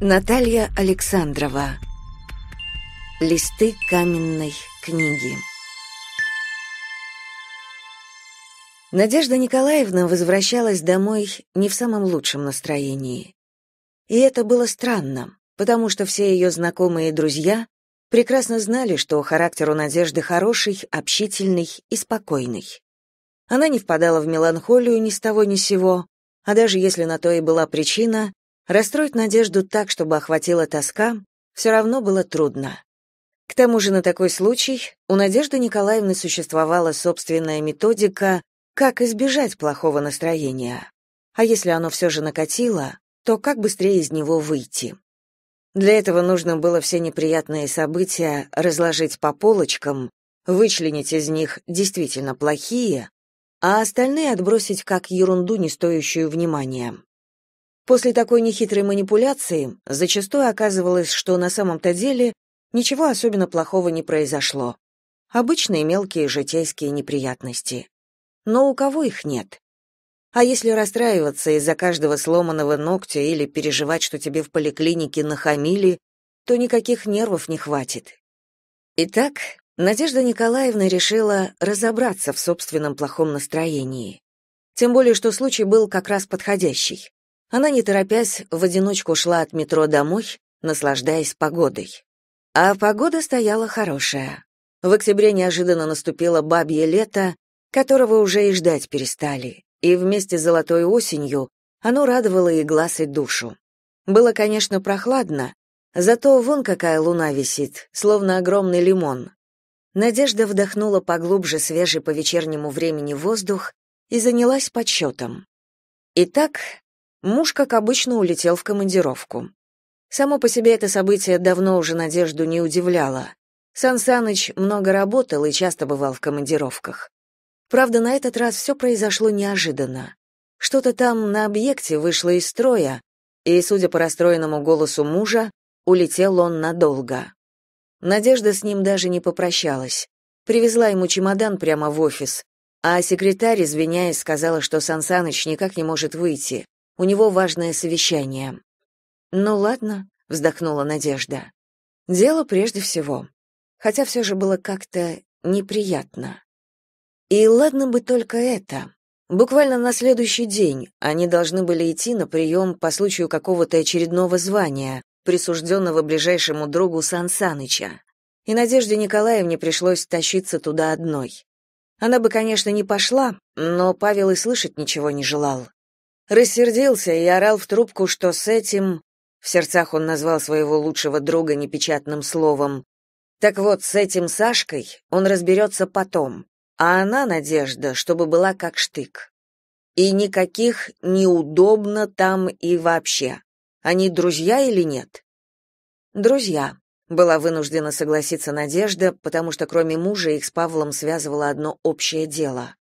Наталья Александрова. Листы каменной книги. Надежда Николаевна возвращалась домой не в самом лучшем настроении. И это было странно, потому что все ее знакомые и друзья прекрасно знали, что характер у Надежды хороший, общительный и спокойный. Она не впадала в меланхолию ни с того ни сего, а даже если на то и была причина, Расстроить надежду так, чтобы охватила тоска, все равно было трудно. К тому же на такой случай у Надежды Николаевны существовала собственная методика, как избежать плохого настроения. А если оно все же накатило, то как быстрее из него выйти? Для этого нужно было все неприятные события разложить по полочкам, вычленить из них действительно плохие, а остальные отбросить как ерунду, не стоящую внимания. После такой нехитрой манипуляции зачастую оказывалось, что на самом-то деле ничего особенно плохого не произошло. Обычные мелкие житейские неприятности. Но у кого их нет? А если расстраиваться из-за каждого сломанного ногтя или переживать, что тебе в поликлинике нахамили, то никаких нервов не хватит. Итак, Надежда Николаевна решила разобраться в собственном плохом настроении. Тем более, что случай был как раз подходящий. Она, не торопясь, в одиночку шла от метро домой, наслаждаясь погодой. А погода стояла хорошая. В октябре неожиданно наступило бабье лето, которого уже и ждать перестали, и вместе с золотой осенью оно радовало и глаз, и душу. Было, конечно, прохладно, зато вон какая луна висит, словно огромный лимон. Надежда вдохнула поглубже свежий по вечернему времени воздух и занялась подсчетом. Итак, Муж, как обычно, улетел в командировку. Само по себе это событие давно уже Надежду не удивляло. Сан много работал и часто бывал в командировках. Правда, на этот раз все произошло неожиданно. Что-то там на объекте вышло из строя, и, судя по расстроенному голосу мужа, улетел он надолго. Надежда с ним даже не попрощалась. Привезла ему чемодан прямо в офис, а секретарь, извиняясь, сказала, что Сансаныч никак не может выйти. У него важное совещание. Ну ладно, вздохнула Надежда. Дело прежде всего. Хотя все же было как-то неприятно. И ладно бы только это. Буквально на следующий день они должны были идти на прием по случаю какого-то очередного звания, присужденного ближайшему другу Сансаныча. И Надежде Николаевне пришлось тащиться туда одной. Она бы, конечно, не пошла, но Павел и слышать ничего не желал. Рассердился и орал в трубку, что с этим... В сердцах он назвал своего лучшего друга непечатным словом. Так вот, с этим Сашкой он разберется потом, а она, Надежда, чтобы была как штык. И никаких неудобно там и вообще. Они друзья или нет? Друзья, была вынуждена согласиться Надежда, потому что кроме мужа их с Павлом связывало одно общее дело.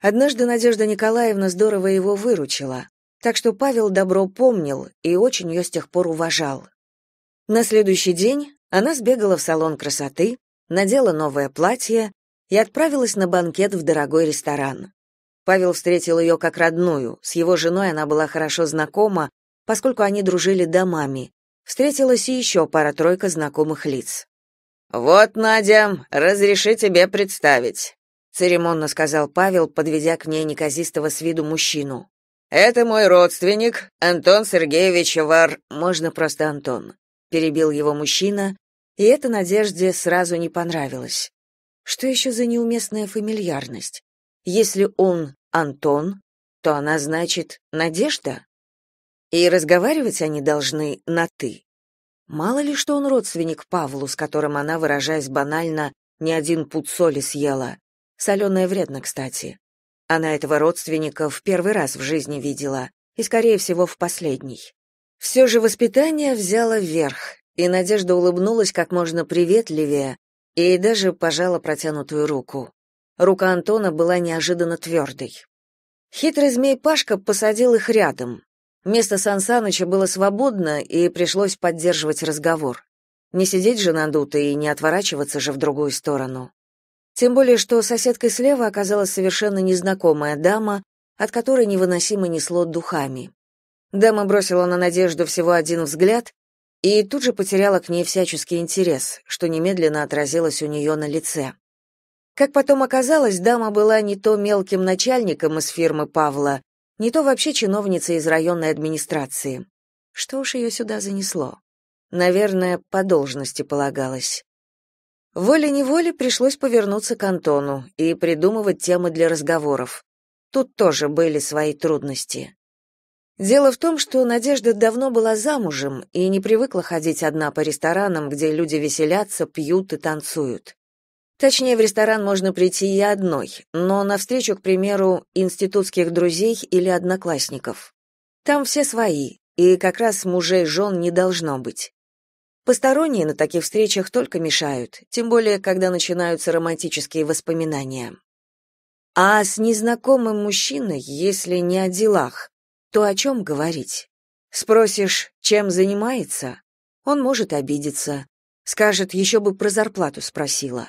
Однажды Надежда Николаевна здорово его выручила. Так что Павел добро помнил и очень ее с тех пор уважал. На следующий день она сбегала в салон красоты, надела новое платье и отправилась на банкет в дорогой ресторан. Павел встретил ее как родную, с его женой она была хорошо знакома, поскольку они дружили домами. Встретилась и еще пара-тройка знакомых лиц. «Вот, Надя, разреши тебе представить», — церемонно сказал Павел, подведя к ней неказистого с виду мужчину. Это мой родственник, Антон Сергеевич Вар, можно просто Антон, перебил его мужчина, и это Надежде сразу не понравилось. Что еще за неуместная фамильярность? Если он Антон, то она значит Надежда. И разговаривать они должны на ты. Мало ли, что он родственник Павлу, с которым она, выражаясь банально, не один пуд соли съела. Соленое вредно, кстати. Она этого родственника в первый раз в жизни видела, и, скорее всего, в последний. Все же воспитание взяло верх, и Надежда улыбнулась как можно приветливее и даже пожала протянутую руку. Рука Антона была неожиданно твердой. Хитрый змей Пашка посадил их рядом. Место Сансаныча было свободно, и пришлось поддерживать разговор. Не сидеть же надуто и не отворачиваться же в другую сторону. Тем более, что соседкой слева оказалась совершенно незнакомая дама, от которой невыносимо несло духами. Дама бросила на Надежду всего один взгляд и тут же потеряла к ней всяческий интерес, что немедленно отразилось у нее на лице. Как потом оказалось, дама была не то мелким начальником из фирмы Павла, не то вообще чиновницей из районной администрации. Что уж ее сюда занесло? Наверное, по должности полагалось. Волей-неволей пришлось повернуться к Антону и придумывать темы для разговоров. Тут тоже были свои трудности. Дело в том, что Надежда давно была замужем и не привыкла ходить одна по ресторанам, где люди веселятся, пьют и танцуют. Точнее, в ресторан можно прийти и одной, но навстречу, к примеру, институтских друзей или одноклассников. Там все свои, и как раз мужей жен не должно быть. Посторонние на таких встречах только мешают, тем более, когда начинаются романтические воспоминания. А с незнакомым мужчиной, если не о делах, то о чем говорить? Спросишь, чем занимается? Он может обидеться. Скажет, еще бы про зарплату спросила.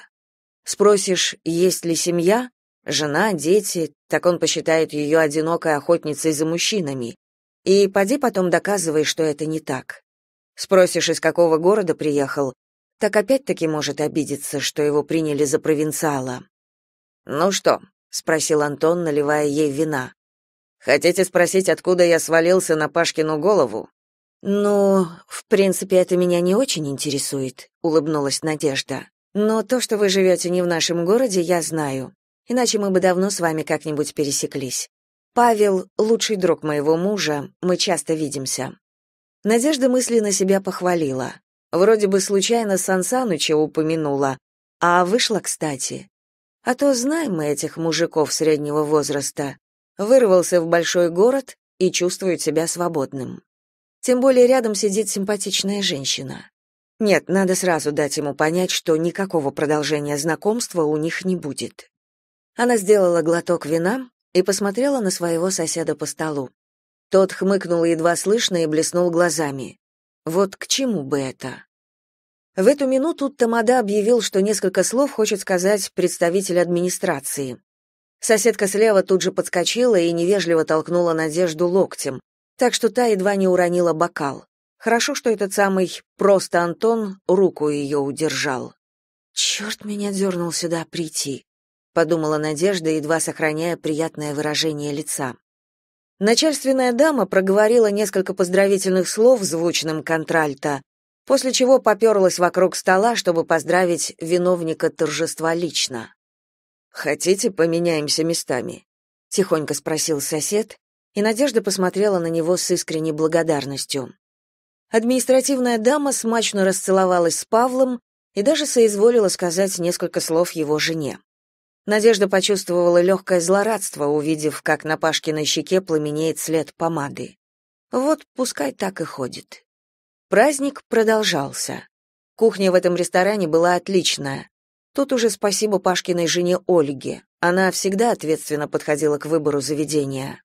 Спросишь, есть ли семья? Жена, дети, так он посчитает ее одинокой охотницей за мужчинами. И поди потом доказывай, что это не так. Спросишь, из какого города приехал, так опять-таки может обидеться, что его приняли за провинциала. «Ну что?» — спросил Антон, наливая ей вина. «Хотите спросить, откуда я свалился на Пашкину голову?» «Ну, в принципе, это меня не очень интересует», — улыбнулась Надежда. «Но то, что вы живете не в нашем городе, я знаю. Иначе мы бы давно с вами как-нибудь пересеклись. Павел — лучший друг моего мужа, мы часто видимся. Надежда мысленно себя похвалила. Вроде бы случайно Сан Саныча упомянула, а вышла кстати. А то знаем мы этих мужиков среднего возраста. Вырвался в большой город и чувствует себя свободным. Тем более рядом сидит симпатичная женщина. Нет, надо сразу дать ему понять, что никакого продолжения знакомства у них не будет. Она сделала глоток вина и посмотрела на своего соседа по столу. Тот хмыкнул едва слышно и блеснул глазами. Вот к чему бы это? В эту минуту Тамада объявил, что несколько слов хочет сказать представитель администрации. Соседка слева тут же подскочила и невежливо толкнула Надежду локтем, так что та едва не уронила бокал. Хорошо, что этот самый «просто Антон» руку ее удержал. «Черт меня дернул сюда прийти», — подумала Надежда, едва сохраняя приятное выражение лица. Начальственная дама проговорила несколько поздравительных слов звучным контральта, после чего поперлась вокруг стола, чтобы поздравить виновника торжества лично. «Хотите, поменяемся местами?» — тихонько спросил сосед, и Надежда посмотрела на него с искренней благодарностью. Административная дама смачно расцеловалась с Павлом и даже соизволила сказать несколько слов его жене. Надежда почувствовала легкое злорадство, увидев, как на Пашкиной щеке пламенеет след помады. Вот пускай так и ходит. Праздник продолжался. Кухня в этом ресторане была отличная. Тут уже спасибо Пашкиной жене Ольге. Она всегда ответственно подходила к выбору заведения.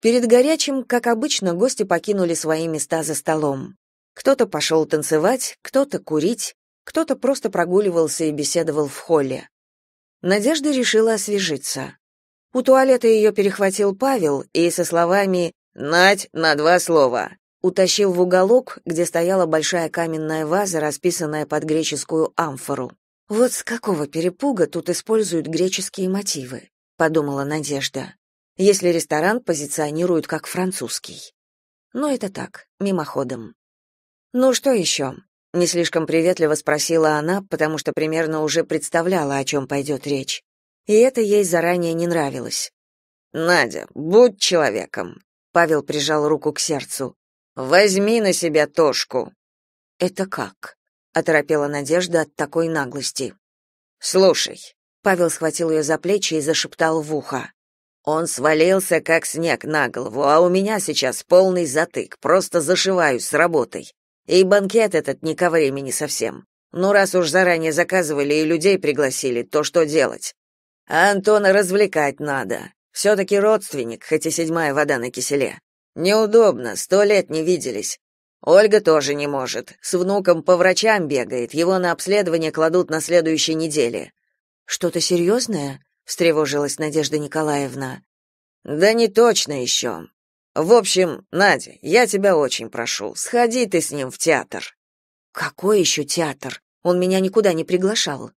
Перед горячим, как обычно, гости покинули свои места за столом. Кто-то пошел танцевать, кто-то курить, кто-то просто прогуливался и беседовал в холле. Надежда решила освежиться. У туалета ее перехватил Павел и со словами «Надь, на два слова!» утащил в уголок, где стояла большая каменная ваза, расписанная под греческую амфору. «Вот с какого перепуга тут используют греческие мотивы», — подумала Надежда, если ресторан позиционируют как французский. Но это так, мимоходом. Ну что еще? Не слишком приветливо спросила она, потому что примерно уже представляла, о чем пойдет речь. И это ей заранее не нравилось. Надя, будь человеком. Павел прижал руку к сердцу. Возьми на себя тошку. Это как? оторопела Надежда от такой наглости. Слушай, Павел схватил ее за плечи и зашептал в ухо. Он свалился как снег на голову, а у меня сейчас полный затык, просто зашиваюсь с работой. И банкет этот не ко времени совсем. Ну, раз уж заранее заказывали и людей пригласили, то что делать? А Антона развлекать надо. Все-таки родственник, хоть и седьмая вода на киселе. Неудобно, сто лет не виделись. Ольга тоже не может. С внуком по врачам бегает, его на обследование кладут на следующей неделе. Что-то серьезное?» — встревожилась Надежда Николаевна. Да не точно еще. В общем, Надя, я тебя очень прошу, сходи ты с ним в театр. Какой еще театр? Он меня никуда не приглашал.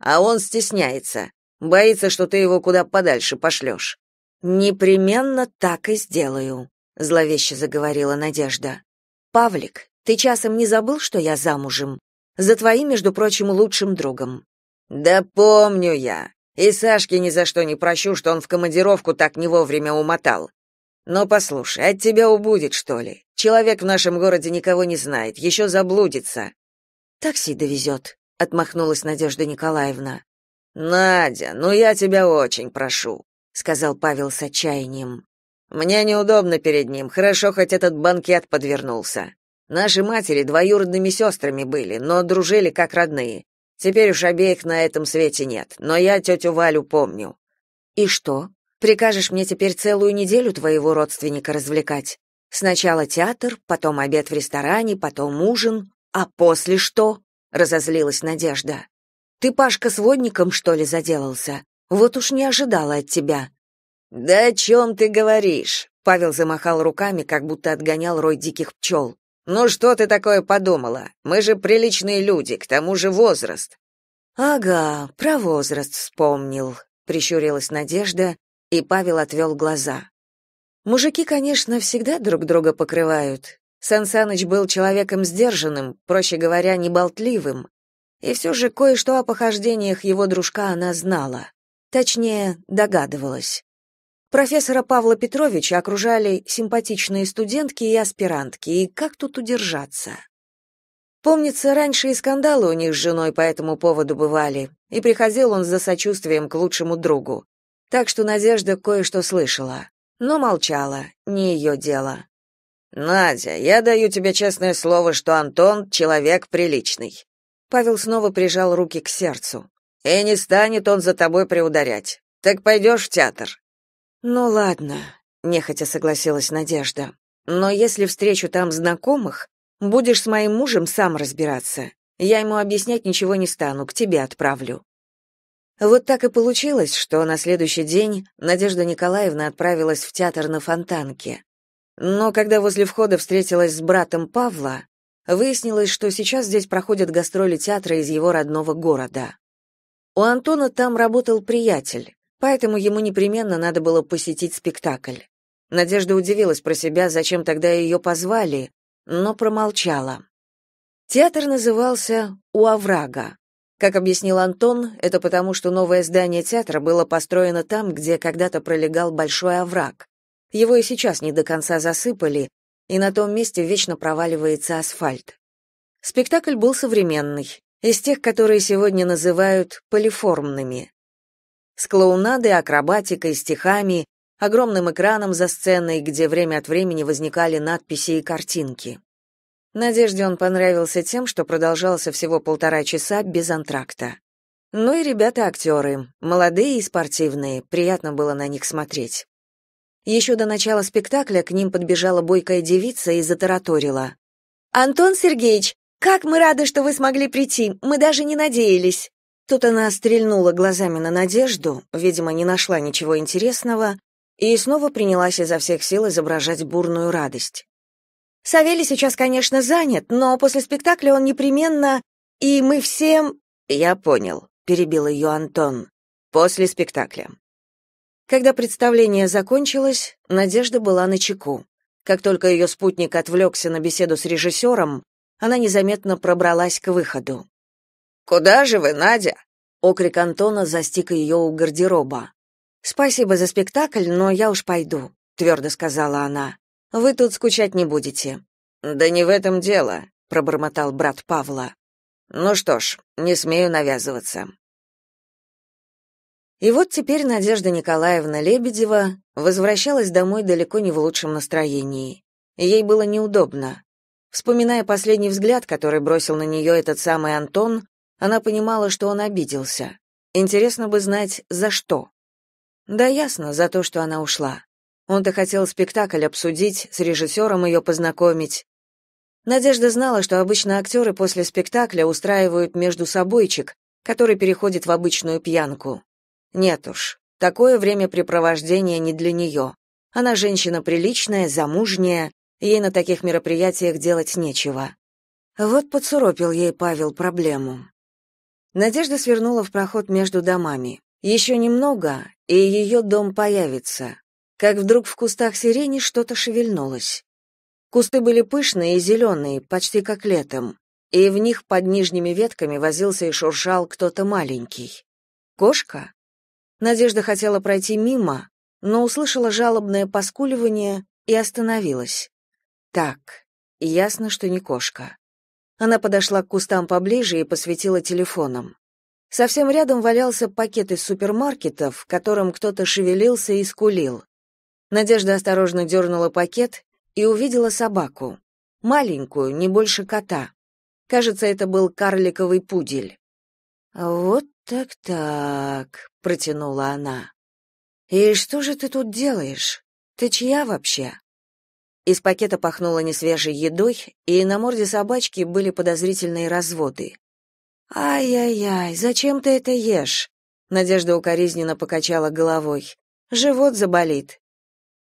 А он стесняется, боится, что ты его куда подальше пошлешь». Непременно так и сделаю, зловеще заговорила Надежда. Павлик, ты часом не забыл, что я замужем? За твоим, между прочим, лучшим другом. Да помню я. И Сашке ни за что не прощу, что он в командировку так не вовремя умотал. «Ну, послушай, от тебя убудет, что ли? Человек в нашем городе никого не знает, еще заблудится». «Такси довезет», — отмахнулась Надежда Николаевна. «Надя, ну я тебя очень прошу», — сказал Павел с отчаянием. «Мне неудобно перед ним, хорошо, хоть этот банкет подвернулся. Наши матери двоюродными сестрами были, но дружили как родные. Теперь уж обеих на этом свете нет, но я тетю Валю помню». «И что?» Прикажешь мне теперь целую неделю твоего родственника развлекать. Сначала театр, потом обед в ресторане, потом ужин. А после что?» — разозлилась Надежда. «Ты, Пашка, с водником, что ли, заделался? Вот уж не ожидала от тебя». «Да о чем ты говоришь?» — Павел замахал руками, как будто отгонял рой диких пчел. «Ну что ты такое подумала? Мы же приличные люди, к тому же возраст». «Ага, про возраст вспомнил», — прищурилась Надежда и Павел отвел глаза. Мужики, конечно, всегда друг друга покрывают. Сансаныч был человеком сдержанным, проще говоря, неболтливым. И все же кое-что о похождениях его дружка она знала. Точнее, догадывалась. Профессора Павла Петровича окружали симпатичные студентки и аспирантки, и как тут удержаться? Помнится, раньше и скандалы у них с женой по этому поводу бывали, и приходил он за сочувствием к лучшему другу так что Надежда кое-что слышала, но молчала, не ее дело. Надя, я даю тебе честное слово, что Антон человек приличный. Павел снова прижал руки к сердцу. И не станет он за тобой приударять. Так пойдешь в театр. Ну ладно, нехотя согласилась Надежда. Но если встречу там знакомых, будешь с моим мужем сам разбираться. Я ему объяснять ничего не стану, к тебе отправлю. Вот так и получилось, что на следующий день Надежда Николаевна отправилась в театр на Фонтанке. Но когда возле входа встретилась с братом Павла, выяснилось, что сейчас здесь проходят гастроли театра из его родного города. У Антона там работал приятель, поэтому ему непременно надо было посетить спектакль. Надежда удивилась про себя, зачем тогда ее позвали, но промолчала. Театр назывался «У оврага». Как объяснил Антон, это потому, что новое здание театра было построено там, где когда-то пролегал большой овраг. Его и сейчас не до конца засыпали, и на том месте вечно проваливается асфальт. Спектакль был современный, из тех, которые сегодня называют полиформными. С клоунадой, акробатикой, стихами, огромным экраном за сценой, где время от времени возникали надписи и картинки. Надежде он понравился тем, что продолжался всего полтора часа без антракта. Ну и ребята-актеры, молодые и спортивные, приятно было на них смотреть. Еще до начала спектакля к ним подбежала бойкая девица и затараторила. «Антон Сергеевич, как мы рады, что вы смогли прийти, мы даже не надеялись!» Тут она стрельнула глазами на Надежду, видимо, не нашла ничего интересного, и снова принялась изо всех сил изображать бурную радость. Савелий сейчас, конечно, занят, но после спектакля он непременно... И мы всем...» «Я понял», — перебил ее Антон. «После спектакля». Когда представление закончилось, Надежда была на чеку. Как только ее спутник отвлекся на беседу с режиссером, она незаметно пробралась к выходу. «Куда же вы, Надя?» — окрик Антона застиг ее у гардероба. «Спасибо за спектакль, но я уж пойду», — твердо сказала она. Вы тут скучать не будете. Да не в этом дело, пробормотал брат Павла. Ну что ж, не смею навязываться. И вот теперь Надежда Николаевна Лебедева возвращалась домой далеко не в лучшем настроении. Ей было неудобно. Вспоминая последний взгляд, который бросил на нее этот самый Антон, она понимала, что он обиделся. Интересно бы знать, за что. Да ясно, за то, что она ушла. Он-то хотел спектакль обсудить, с режиссером ее познакомить. Надежда знала, что обычно актеры после спектакля устраивают между собойчик, который переходит в обычную пьянку. Нет уж, такое времяпрепровождение не для нее. Она женщина приличная, замужняя, ей на таких мероприятиях делать нечего. Вот подсуропил ей Павел проблему. Надежда свернула в проход между домами. Еще немного, и ее дом появится как вдруг в кустах сирени что-то шевельнулось. Кусты были пышные и зеленые, почти как летом, и в них под нижними ветками возился и шуршал кто-то маленький. Кошка? Надежда хотела пройти мимо, но услышала жалобное поскуливание и остановилась. Так, ясно, что не кошка. Она подошла к кустам поближе и посветила телефоном. Совсем рядом валялся пакет из супермаркетов, которым кто-то шевелился и скулил. Надежда осторожно дернула пакет и увидела собаку. Маленькую, не больше кота. Кажется, это был карликовый пудель. «Вот так-так», — протянула она. «И что же ты тут делаешь? Ты чья вообще?» Из пакета пахнуло несвежей едой, и на морде собачки были подозрительные разводы. «Ай-яй-яй, зачем ты это ешь?» Надежда укоризненно покачала головой. «Живот заболит».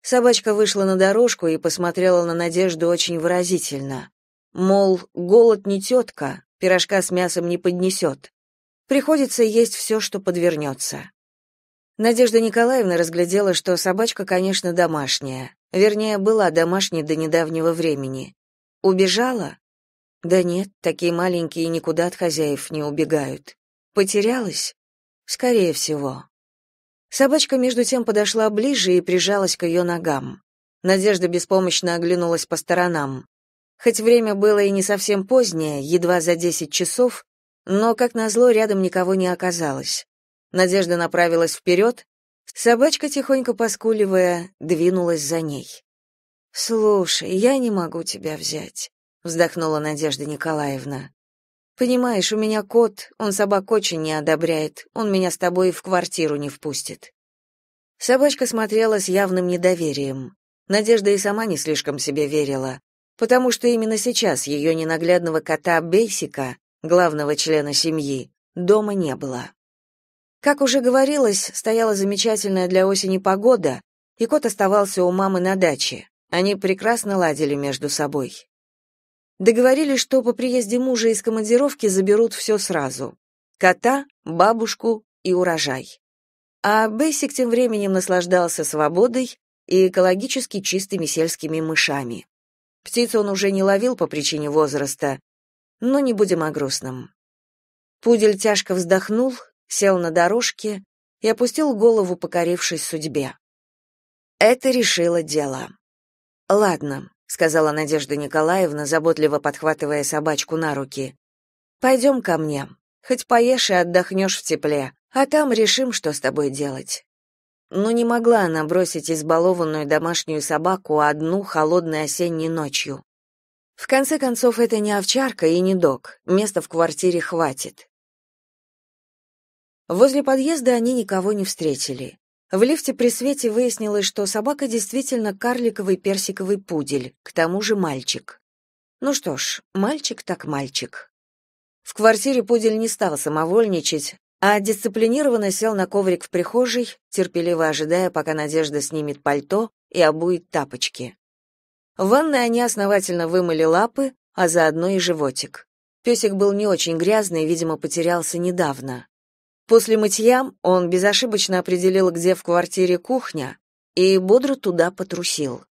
Собачка вышла на дорожку и посмотрела на Надежду очень выразительно. Мол, голод не тетка, пирожка с мясом не поднесет. Приходится есть все, что подвернется. Надежда Николаевна разглядела, что собачка, конечно, домашняя. Вернее, была домашней до недавнего времени. Убежала? Да нет, такие маленькие никуда от хозяев не убегают. Потерялась? Скорее всего. Собачка между тем подошла ближе и прижалась к ее ногам. Надежда беспомощно оглянулась по сторонам. Хоть время было и не совсем позднее, едва за десять часов, но, как назло, рядом никого не оказалось. Надежда направилась вперед, собачка, тихонько поскуливая, двинулась за ней. «Слушай, я не могу тебя взять», — вздохнула Надежда Николаевна. Понимаешь, у меня кот, он собак очень не одобряет. Он меня с тобой в квартиру не впустит. Собачка смотрела с явным недоверием. Надежда и сама не слишком себе верила, потому что именно сейчас ее ненаглядного кота Бейсика, главного члена семьи, дома не было. Как уже говорилось, стояла замечательная для осени погода, и кот оставался у мамы на даче. Они прекрасно ладили между собой. Договорились, что по приезде мужа из командировки заберут все сразу. Кота, бабушку и урожай. А Бэсик тем временем наслаждался свободой и экологически чистыми сельскими мышами. Птиц он уже не ловил по причине возраста, но не будем о грустном. Пудель тяжко вздохнул, сел на дорожке и опустил голову, покорившись судьбе. Это решило дело. Ладно, сказала Надежда Николаевна, заботливо подхватывая собачку на руки. «Пойдем ко мне. Хоть поешь и отдохнешь в тепле, а там решим, что с тобой делать». Но не могла она бросить избалованную домашнюю собаку одну холодной осенней ночью. В конце концов, это не овчарка и не док, места в квартире хватит. Возле подъезда они никого не встретили. В лифте при свете выяснилось, что собака действительно карликовый персиковый пудель, к тому же мальчик. Ну что ж, мальчик так мальчик. В квартире пудель не стал самовольничать, а дисциплинированно сел на коврик в прихожей, терпеливо ожидая, пока Надежда снимет пальто и обует тапочки. В ванной они основательно вымыли лапы, а заодно и животик. Песик был не очень грязный, видимо, потерялся недавно. После мытья он безошибочно определил, где в квартире кухня, и бодро туда потрусил.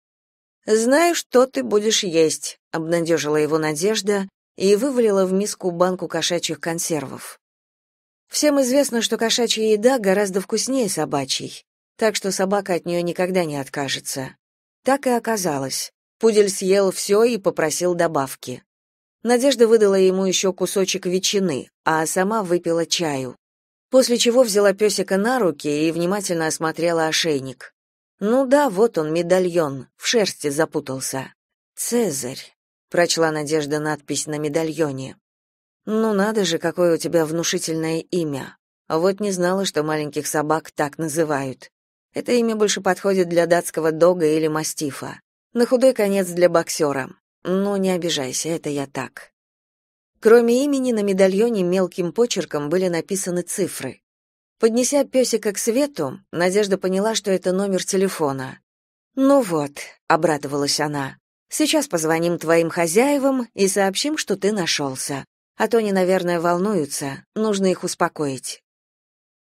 «Знаю, что ты будешь есть», — обнадежила его Надежда и вывалила в миску банку кошачьих консервов. Всем известно, что кошачья еда гораздо вкуснее собачьей, так что собака от нее никогда не откажется. Так и оказалось. Пудель съел все и попросил добавки. Надежда выдала ему еще кусочек ветчины, а сама выпила чаю. После чего взяла песика на руки и внимательно осмотрела ошейник. Ну да, вот он, медальон, в шерсти запутался. «Цезарь», — прочла Надежда надпись на медальоне. «Ну надо же, какое у тебя внушительное имя. Вот не знала, что маленьких собак так называют. Это имя больше подходит для датского дога или мастифа. На худой конец для боксера. Ну, не обижайся, это я так. Кроме имени, на медальоне мелким почерком были написаны цифры. Поднеся песика к свету, Надежда поняла, что это номер телефона. «Ну вот», — обрадовалась она, — «сейчас позвоним твоим хозяевам и сообщим, что ты нашелся. А то они, наверное, волнуются, нужно их успокоить».